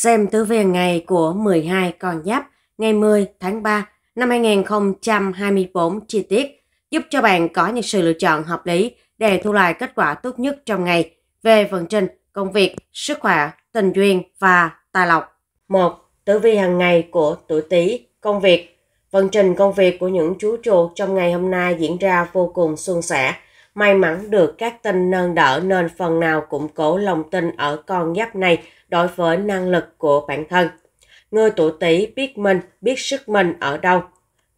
Xem tử vi ngày của 12 con giáp ngày 10 tháng 3 năm 2024 chi tiết giúp cho bạn có những sự lựa chọn hợp lý để thu lại kết quả tốt nhất trong ngày về vận trình, công việc, sức khỏe, tình duyên và tài lộc. 1. Tử vi hàng ngày của tuổi Tý, công việc. Vận trình công việc của những chú chuột trong ngày hôm nay diễn ra vô cùng suôn sẻ May mắn được các tinh nâng đỡ nên phần nào củng cố lòng tin ở con giáp này đối với năng lực của bản thân. Người tuổi Tý biết mình, biết sức mình ở đâu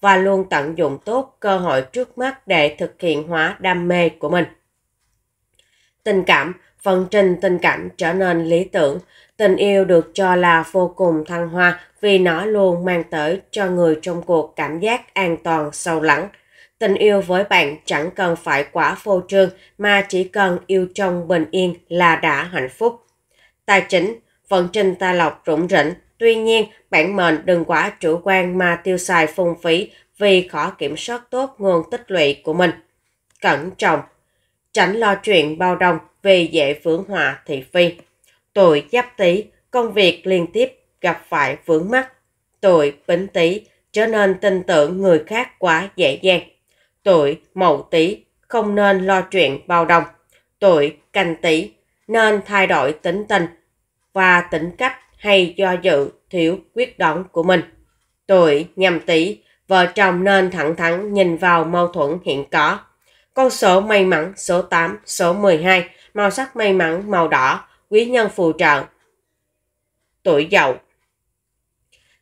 và luôn tận dụng tốt cơ hội trước mắt để thực hiện hóa đam mê của mình. Tình cảm, phần trình tình cảm trở nên lý tưởng, tình yêu được cho là vô cùng thăng hoa vì nó luôn mang tới cho người trong cuộc cảm giác an toàn sâu lắng Tình yêu với bạn chẳng cần phải quá phô trương mà chỉ cần yêu trong bình yên là đã hạnh phúc. Tài chính, vận trình tài lộc rủng rỉnh, tuy nhiên bản mệnh đừng quá chủ quan mà tiêu xài phung phí vì khó kiểm soát tốt nguồn tích lũy của mình. Cẩn trọng, tránh lo chuyện bao đồng vì dễ vướng hòa thị phi. Tuổi giáp tý, công việc liên tiếp gặp phải vướng mắc. Tuổi bính tý, trở nên tin tưởng người khác quá dễ dàng tuổi mậu tý không nên lo chuyện bao đồng. Tuổi canh tý nên thay đổi tính tình và tính cách hay do dự thiếu quyết đoán của mình. Tuổi nhâm tý vợ chồng nên thẳng thắn nhìn vào mâu thuẫn hiện có. Con số may mắn số 8, số 12, màu sắc may mắn màu đỏ, quý nhân phù trợ. Tuổi dậu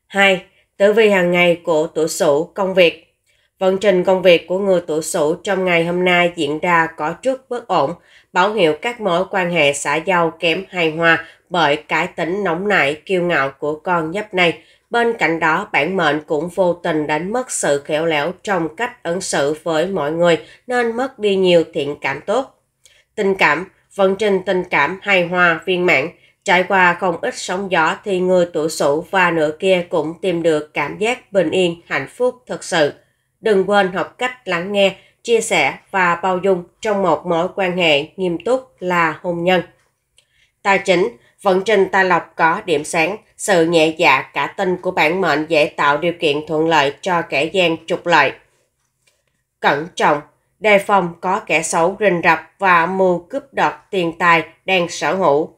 2. Tử vi hàng ngày của tuổi sửu công việc Vận trình công việc của người tuổi Sửu trong ngày hôm nay diễn ra có chút bất ổn, báo hiệu các mối quan hệ xã giao kém hài hòa bởi cái tính nóng nảy kiêu ngạo của con nhấp này. Bên cạnh đó, bản mệnh cũng vô tình đánh mất sự khéo léo trong cách ứng xử với mọi người nên mất đi nhiều thiện cảm tốt. Tình cảm, vận trình tình cảm hài hòa viên mãn, Trải qua không ít sóng gió thì người tuổi Sửu và nửa kia cũng tìm được cảm giác bình yên, hạnh phúc thật sự đừng quên học cách lắng nghe, chia sẻ và bao dung trong một mối quan hệ nghiêm túc là hôn nhân. Tài chính, vận trình tài lộc có điểm sáng, sự nhẹ dạ cả tin của bản mệnh dễ tạo điều kiện thuận lợi cho kẻ gian trục lợi. Cẩn trọng, đề phòng có kẻ xấu rình rập và mưu cướp đoạt tiền tài đang sở hữu.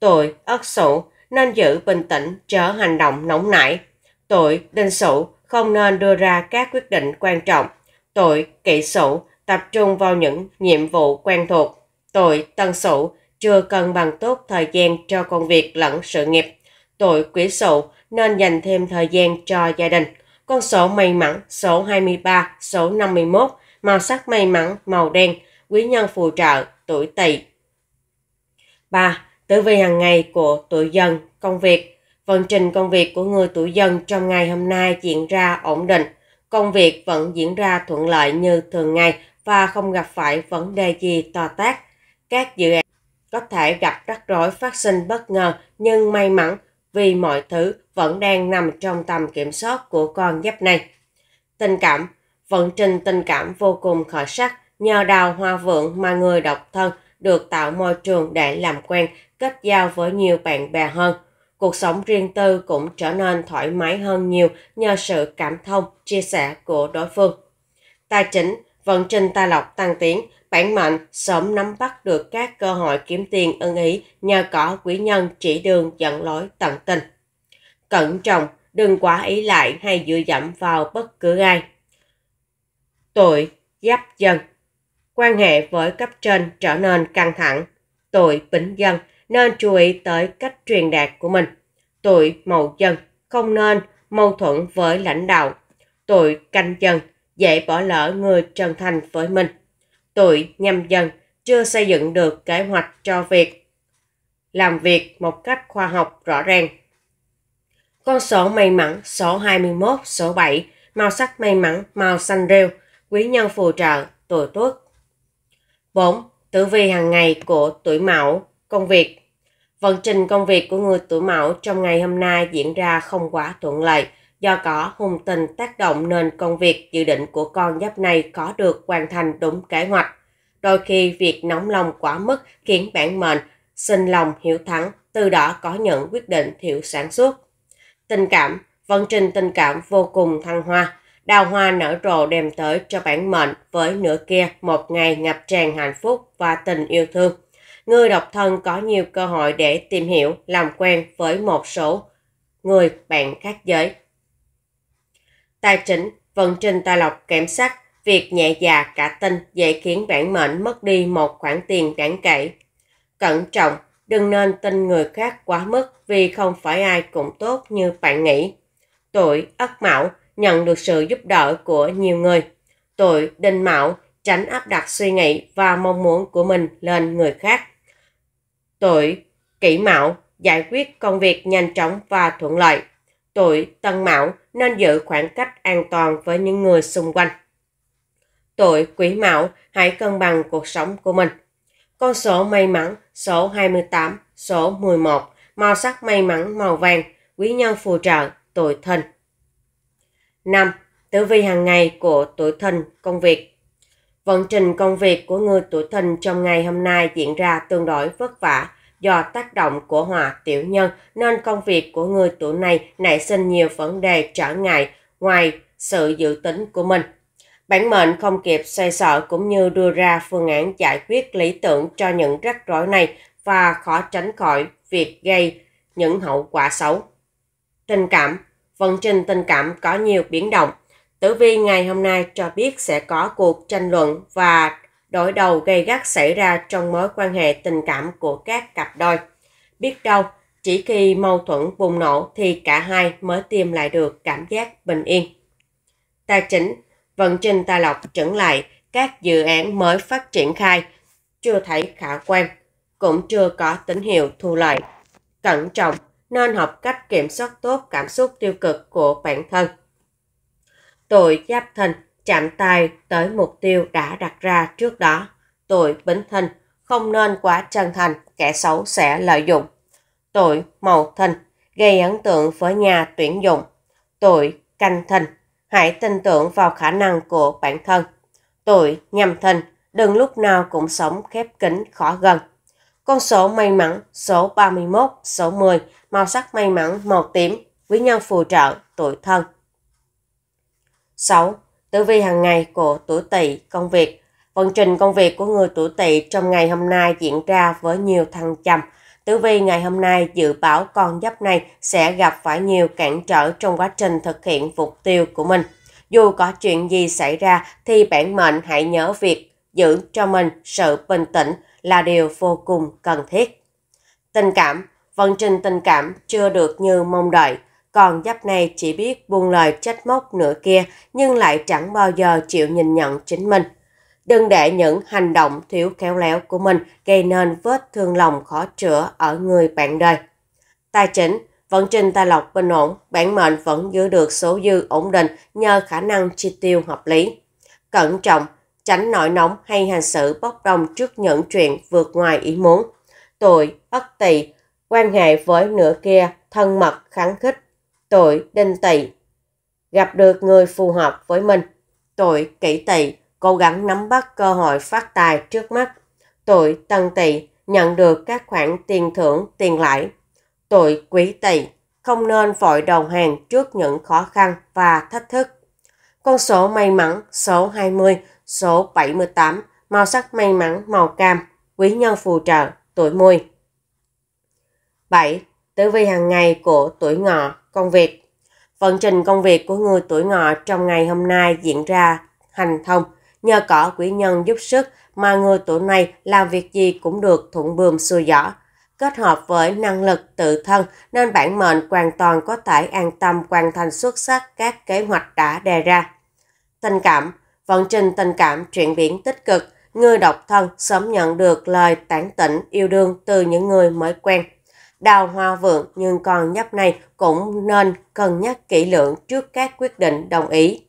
Tội Ất Sửu nên giữ bình tĩnh chớ hành động nóng nảy. Tội Đinh Sửu không nên đưa ra các quyết định quan trọng. Tội kỵ sửu tập trung vào những nhiệm vụ quen thuộc. Tội tân sửu chưa cân bằng tốt thời gian cho công việc lẫn sự nghiệp. Tội quỷ sửu nên dành thêm thời gian cho gia đình. Con số may mắn số 23, số 51, màu sắc may mắn màu đen, quý nhân phù trợ, tuổi tỵ. 3. Tử vi hàng ngày của tuổi dân, công việc Vận trình công việc của người tuổi dần trong ngày hôm nay diễn ra ổn định. Công việc vẫn diễn ra thuận lợi như thường ngày và không gặp phải vấn đề gì to tát. Các dự án có thể gặp rắc rối phát sinh bất ngờ nhưng may mắn vì mọi thứ vẫn đang nằm trong tầm kiểm soát của con giáp này. Tình cảm Vận trình tình cảm vô cùng khởi sắc nhờ đào hoa vượng mà người độc thân được tạo môi trường để làm quen, kết giao với nhiều bạn bè hơn – cuộc sống riêng tư cũng trở nên thoải mái hơn nhiều nhờ sự cảm thông, chia sẻ của đối phương. Tài chính, vận trình tài lộc tăng tiến, bản mệnh sớm nắm bắt được các cơ hội kiếm tiền ưng ý nhờ có quý nhân chỉ đường dẫn lối tận tình. Cẩn trọng, đừng quá ý lại hay dựa dẫm vào bất cứ ai. Tuổi Giáp Dần Quan hệ với cấp trên trở nên căng thẳng. Tuổi Bính Dần nên chú ý tới cách truyền đạt của mình tội mậu dân không nên mâu thuẫn với lãnh đạo. tội canh dân dễ bỏ lỡ người trần thành với mình. tội nhầm dần chưa xây dựng được kế hoạch cho việc làm việc một cách khoa học rõ ràng. Con số may mắn số 21, số 7, màu sắc may mắn, màu xanh rêu, quý nhân phù trợ, tuổi tuất. 4. Tử vi hàng ngày của tuổi mão, công việc Vận trình công việc của người tuổi mão trong ngày hôm nay diễn ra không quá thuận lợi do có hung tình tác động nên công việc dự định của con giáp này có được hoàn thành đúng kế hoạch. Đôi khi việc nóng lòng quá mức khiến bản mệnh sinh lòng hiểu thắng từ đó có những quyết định thiểu sản xuất. Tình cảm, vận trình tình cảm vô cùng thăng hoa. Đào hoa nở rộ đem tới cho bản mệnh với nửa kia một ngày ngập tràn hạnh phúc và tình yêu thương người độc thân có nhiều cơ hội để tìm hiểu, làm quen với một số người bạn khác giới. Tài chính, vận trình tài lộc kém sắc, việc nhẹ dạ cả tin dễ khiến bản mệnh mất đi một khoản tiền đáng kể. Cẩn trọng, đừng nên tin người khác quá mức vì không phải ai cũng tốt như bạn nghĩ. Tuổi Ất Mão nhận được sự giúp đỡ của nhiều người. Tuổi Đinh Mão tránh áp đặt suy nghĩ và mong muốn của mình lên người khác tuổi kỷ mão giải quyết công việc nhanh chóng và thuận lợi. Tuổi tân mão nên giữ khoảng cách an toàn với những người xung quanh. Tuổi quý mão hãy cân bằng cuộc sống của mình. Con số may mắn số 28, số 11, màu sắc may mắn màu vàng, quý nhân phù trợ tuổi thìn. 5. Tử vi hàng ngày của tuổi thìn công việc Vận trình công việc của người tuổi thìn trong ngày hôm nay diễn ra tương đối vất vả. Do tác động của hòa tiểu nhân nên công việc của người tuổi này nảy sinh nhiều vấn đề trở ngại ngoài sự dự tính của mình. Bản mệnh không kịp xoay sở cũng như đưa ra phương án giải quyết lý tưởng cho những rắc rối này và khó tránh khỏi việc gây những hậu quả xấu. Tình cảm Vận trình tình cảm có nhiều biến động, Tử Vi ngày hôm nay cho biết sẽ có cuộc tranh luận và đổi đầu gây gắt xảy ra trong mối quan hệ tình cảm của các cặp đôi. Biết đâu, chỉ khi mâu thuẫn bùng nổ thì cả hai mới tìm lại được cảm giác bình yên. Tài chính, vận trình tài lộc chững lại, các dự án mới phát triển khai, chưa thấy khả quan, cũng chưa có tín hiệu thu lợi. Cẩn trọng, nên học cách kiểm soát tốt cảm xúc tiêu cực của bản thân Tội giáp thân chạm tay tới mục tiêu đã đặt ra trước đó. Tội bính thân không nên quá chân thành, kẻ xấu sẽ lợi dụng. Tội màu thân gây ấn tượng với nhà tuyển dụng. Tội canh thân hãy tin tưởng vào khả năng của bản thân. Tội nhằm thân đừng lúc nào cũng sống khép kín khó gần. Con số may mắn số 31, số 10, màu sắc may mắn màu tím, quý nhân phù trợ, tuổi thân. 6. Tử vi hàng ngày của tuổi tỵ công việc Vận trình công việc của người tuổi tỵ trong ngày hôm nay diễn ra với nhiều thăng trầm. Tử vi ngày hôm nay dự báo con giáp này sẽ gặp phải nhiều cản trở trong quá trình thực hiện mục tiêu của mình. Dù có chuyện gì xảy ra thì bản mệnh hãy nhớ việc giữ cho mình sự bình tĩnh là điều vô cùng cần thiết. Tình cảm Vận trình tình cảm chưa được như mong đợi, còn giáp này chỉ biết buông lời trách móc nửa kia nhưng lại chẳng bao giờ chịu nhìn nhận chính mình. Đừng để những hành động thiếu khéo léo của mình gây nên vết thương lòng khó chữa ở người bạn đời. Tài chính vẫn trình tài lộc bình ổn, bản mệnh vẫn giữ được số dư ổn định nhờ khả năng chi tiêu hợp lý. Cẩn trọng, tránh nổi nóng hay hành xử bốc đồng trước những chuyện vượt ngoài ý muốn. Tuổi, ất tỵ, quan hệ với nửa kia, thân mật, kháng khích, tuổi đinh tỵ. Gặp được người phù hợp với mình, tuổi kỷ tỵ cố gắng nắm bắt cơ hội phát tài trước mắt. Tuổi tân tỵ nhận được các khoản tiền thưởng tiền lãi. Tuổi quý tỵ không nên vội đầu hàng trước những khó khăn và thách thức. Con số may mắn số 20, số 78, màu sắc may mắn màu cam, quý nhân phù trợ, tuổi mùi. 7. Tử vi hàng ngày của tuổi ngọ công việc. Vận trình công việc của người tuổi ngọ trong ngày hôm nay diễn ra hành thông, nhờ cỏ quý nhân giúp sức mà người tuổi này làm việc gì cũng được thuận bườm xuôi gió Kết hợp với năng lực tự thân nên bản mệnh hoàn toàn có thể an tâm hoàn thành xuất sắc các kế hoạch đã đề ra. Tình cảm, vận trình tình cảm chuyển biến tích cực, người độc thân sớm nhận được lời tán tỉnh yêu đương từ những người mới quen. Đào Hoa Vượng nhưng còn nhấp này cũng nên cân nhắc kỹ lưỡng trước các quyết định đồng ý.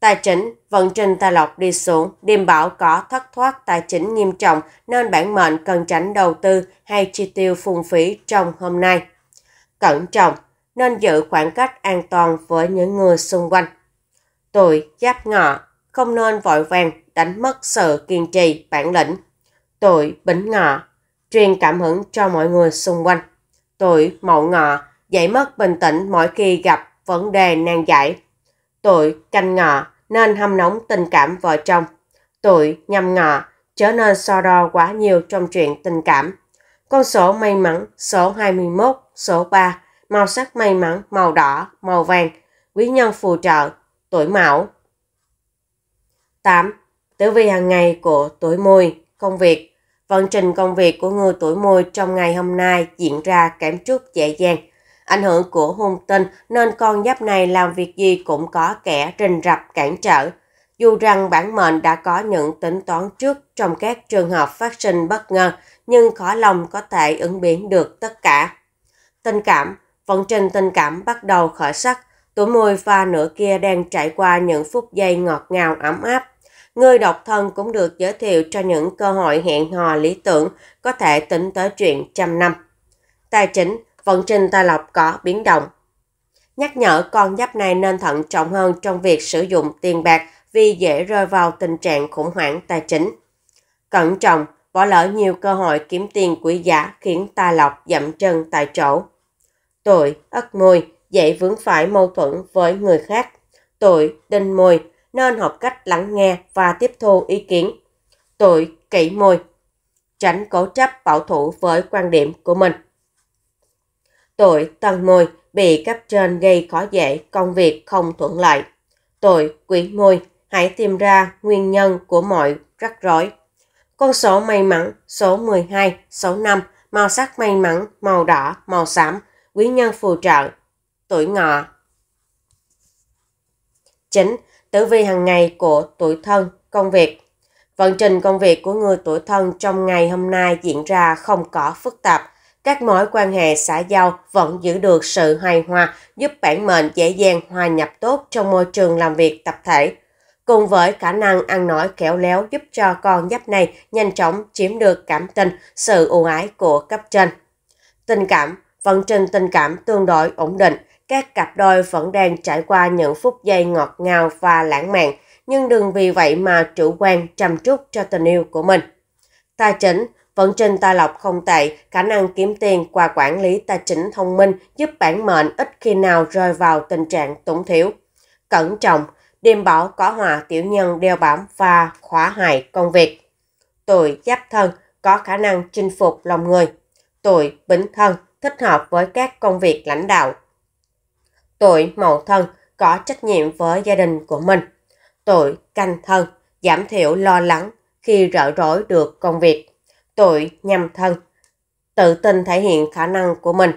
Tài chính, vận trình tài lộc đi xuống, đêm bảo có thất thoát tài chính nghiêm trọng nên bản mệnh cần tránh đầu tư hay chi tiêu phung phí trong hôm nay. Cẩn trọng, nên giữ khoảng cách an toàn với những người xung quanh. Tuổi giáp ngọ, không nên vội vàng đánh mất sự kiên trì, bản lĩnh. Tuổi bính ngọ, truyền cảm hứng cho mọi người xung quanh. Tuổi mậu ngọ, dậy mất bình tĩnh mỗi khi gặp vấn đề nan giải. Tuổi canh ngọ nên hâm nóng tình cảm vợ chồng. Tuổi nhâm ngọ trở nên so đo quá nhiều trong chuyện tình cảm. Con số may mắn số 21, số 3, màu sắc may mắn màu đỏ, màu vàng, quý nhân phù trợ, tuổi mão. 8. Tử vi hàng ngày của tuổi mùi, công việc Vận trình công việc của người tuổi mùi trong ngày hôm nay diễn ra kém chút dễ dàng. Ảnh hưởng của hung tinh nên con giáp này làm việc gì cũng có kẻ rình rập cản trở. Dù rằng bản mệnh đã có những tính toán trước trong các trường hợp phát sinh bất ngờ, nhưng khó lòng có thể ứng biến được tất cả. Tình cảm, vận trình tình cảm bắt đầu khởi sắc, tuổi mùi và nửa kia đang trải qua những phút giây ngọt ngào ấm áp Người độc thân cũng được giới thiệu cho những cơ hội hẹn hò lý tưởng có thể tính tới chuyện trăm năm. Tài chính, vận trình tài lộc có biến động. Nhắc nhở con giáp này nên thận trọng hơn trong việc sử dụng tiền bạc vì dễ rơi vào tình trạng khủng hoảng tài chính. Cẩn trọng, bỏ lỡ nhiều cơ hội kiếm tiền quý giá khiến tài lộc dậm chân tại chỗ. Tuổi, ất mùi, dễ vướng phải mâu thuẫn với người khác. Tuổi, đinh mùi, nên học cách lắng nghe và tiếp thu ý kiến. Tuổi kỹ môi Tránh cố chấp bảo thủ với quan điểm của mình. Tuổi tân môi bị cấp trên gây khó dễ, công việc không thuận lợi. Tuổi quý môi hãy tìm ra nguyên nhân của mọi rắc rối. Con số may mắn số 12, số 5, màu sắc may mắn, màu đỏ, màu xám, quý nhân phù trợ, tuổi ngọ. 9 tử vi hàng ngày của tuổi thân, công việc. Vận trình công việc của người tuổi thân trong ngày hôm nay diễn ra không có phức tạp. Các mối quan hệ xã giao vẫn giữ được sự hài hòa, giúp bản mệnh dễ dàng hòa nhập tốt trong môi trường làm việc tập thể. Cùng với khả năng ăn nói khéo léo giúp cho con giáp này nhanh chóng chiếm được cảm tình, sự ưu ái của cấp trên. Tình cảm, vận trình tình cảm tương đối ổn định, các cặp đôi vẫn đang trải qua những phút giây ngọt ngào và lãng mạn, nhưng đừng vì vậy mà chủ quan chăm chút cho tình yêu của mình. Tài chính Vận trình tài lộc không tệ, khả năng kiếm tiền qua quản lý tài chính thông minh giúp bản mệnh ít khi nào rơi vào tình trạng túng thiếu. Cẩn trọng, đêm bảo có hòa tiểu nhân đeo bám và khóa hại công việc. Tuổi giáp thân có khả năng chinh phục lòng người. Tuổi bính thân thích hợp với các công việc lãnh đạo. Tuổi mậu thân có trách nhiệm với gia đình của mình. Tuổi canh thân giảm thiểu lo lắng khi rỡ rối được công việc. Tuổi nhâm thân tự tin thể hiện khả năng của mình.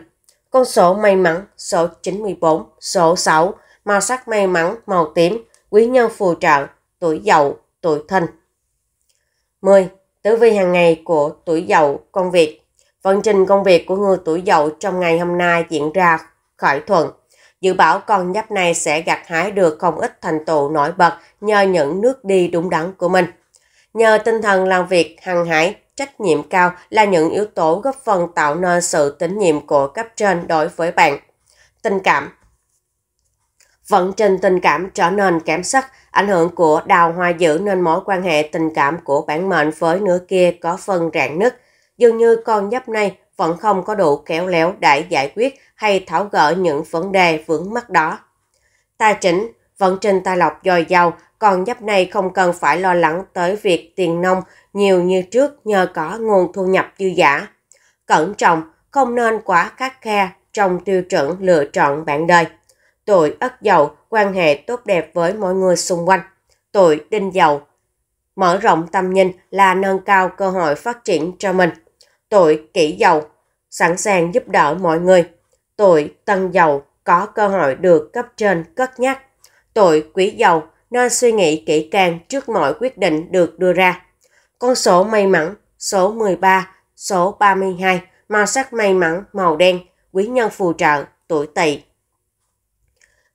Con số may mắn số 94, số 6, màu sắc may mắn màu tím, quý nhân phù trợ, tuổi dậu, tuổi thìn. 10. Tử vi hàng ngày của tuổi dậu công việc. Vận trình công việc của người tuổi dậu trong ngày hôm nay diễn ra khởi thuận, Dự báo con nhấp này sẽ gặt hái được không ít thành tựu nổi bật nhờ những nước đi đúng đắn của mình. Nhờ tinh thần làm việc hăng hái, trách nhiệm cao là những yếu tố góp phần tạo nên sự tín nhiệm của cấp trên đối với bạn. Tình cảm Vận trình tình cảm trở nên kém sắc, ảnh hưởng của đào hoa dữ nên mối quan hệ tình cảm của bản mệnh với nửa kia có phần rạn nứt. Dường như con nhấp này vẫn không có đủ kéo léo để giải quyết hay tháo gỡ những vấn đề vướng mắc đó. Tài chính, vận trình tài lộc dồi dào, còn giáp này không cần phải lo lắng tới việc tiền nông nhiều như trước nhờ có nguồn thu nhập dư giả. Cẩn trọng, không nên quá khắc khe trong tiêu chuẩn lựa chọn bạn đời. Tuổi ất dậu quan hệ tốt đẹp với mọi người xung quanh. Tuổi đinh dậu mở rộng tâm nhìn là nâng cao cơ hội phát triển cho mình. Tôi kỹ giàu, sẵn sàng giúp đỡ mọi người. Tôi tân giàu có cơ hội được cấp trên cất nhắc. Tôi quý giàu nên suy nghĩ kỹ càng trước mọi quyết định được đưa ra. Con số may mắn số 13, số 32, màu sắc may mắn màu đen, quý nhân phù trợ, tuổi tỵ.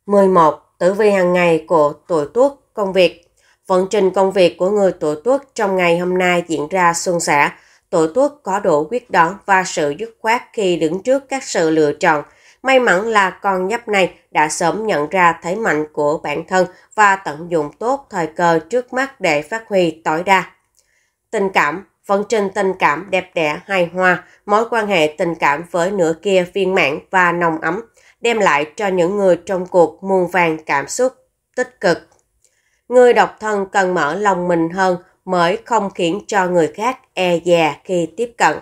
11. Tử vi hàng ngày của tuổi tuất công việc. Vận trình công việc của người tuổi tuất trong ngày hôm nay diễn ra suôn sẻ, Tổ tuất có độ quyết đoán và sự dứt khoát khi đứng trước các sự lựa chọn. May mắn là con nhấp này đã sớm nhận ra thế mạnh của bản thân và tận dụng tốt thời cơ trước mắt để phát huy tối đa. Tình cảm Vận trình tình cảm đẹp đẽ hài hòa, mối quan hệ tình cảm với nửa kia viên mãn và nồng ấm, đem lại cho những người trong cuộc muôn vàng cảm xúc tích cực. Người độc thân cần mở lòng mình hơn, mới không khiến cho người khác e dè khi tiếp cận.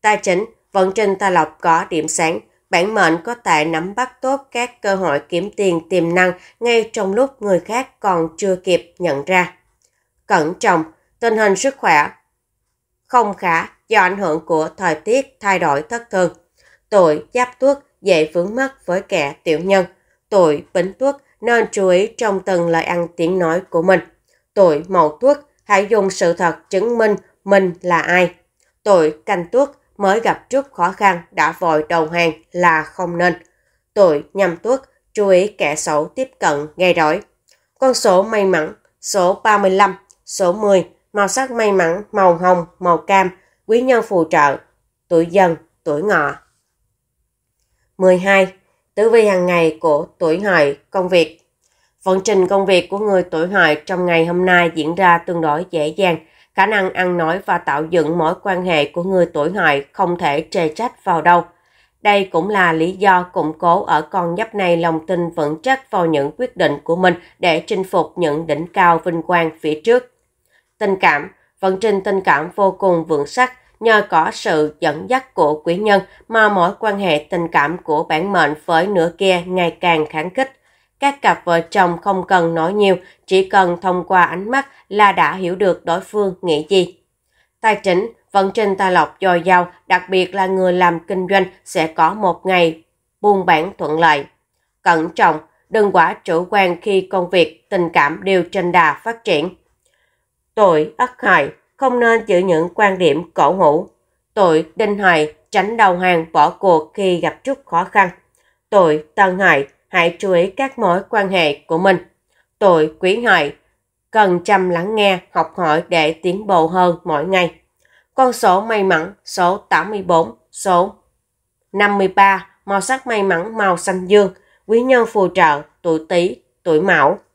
Tài chính, vận trình tài lộc có điểm sáng, bản mệnh có thể nắm bắt tốt các cơ hội kiếm tiền tiềm năng ngay trong lúc người khác còn chưa kịp nhận ra. Cẩn trọng, tình hình sức khỏe không khả do ảnh hưởng của thời tiết thay đổi thất thường. Tuổi giáp tuất dễ vướng mắc với kẻ tiểu nhân. Tuổi bính tuất nên chú ý trong từng lời ăn tiếng nói của mình. Tuổi mậu tuất hãy dùng sự thật chứng minh mình là ai. Tuổi canh tuất mới gặp trước khó khăn đã vội đầu hàng là không nên. Tuổi nhâm tuất chú ý kẻ xấu tiếp cận gây rối. Con số may mắn, số 35, số 10, màu sắc may mắn, màu hồng, màu cam, quý nhân phù trợ, tuổi dần, tuổi ngọ. 12. Tử vi hàng ngày của tuổi hợi, công việc. Vận trình công việc của người tuổi hợi trong ngày hôm nay diễn ra tương đối dễ dàng. Khả năng ăn nói và tạo dựng mối quan hệ của người tuổi hợi không thể trề trách vào đâu. Đây cũng là lý do củng cố ở con nhấp này lòng tin vững chắc vào những quyết định của mình để chinh phục những đỉnh cao vinh quang phía trước. Tình cảm, vận trình tình cảm vô cùng vững sắc nhờ có sự dẫn dắt của quý nhân mà mối quan hệ tình cảm của bản mệnh với nửa kia ngày càng kháng kích. Các cặp vợ chồng không cần nói nhiều, chỉ cần thông qua ánh mắt là đã hiểu được đối phương nghĩ gì. Tài chính, vận trình tài lộc dồi dào, đặc biệt là người làm kinh doanh sẽ có một ngày buôn bán thuận lợi. Cẩn trọng, đừng quá chủ quan khi công việc, tình cảm đều trên đà phát triển. tội ất hợi không nên giữ những quan điểm cổ hủ. tội đinh hợi tránh đầu hàng bỏ cuộc khi gặp chút khó khăn. tội tân hợi hãy chú ý các mối quan hệ của mình. Tuổi quý hợi cần chăm lắng nghe, học hỏi để tiến bộ hơn mỗi ngày. Con số may mắn số 84, số 53, màu sắc may mắn màu xanh dương, quý nhân phù trợ, tuổi tý, tuổi mão.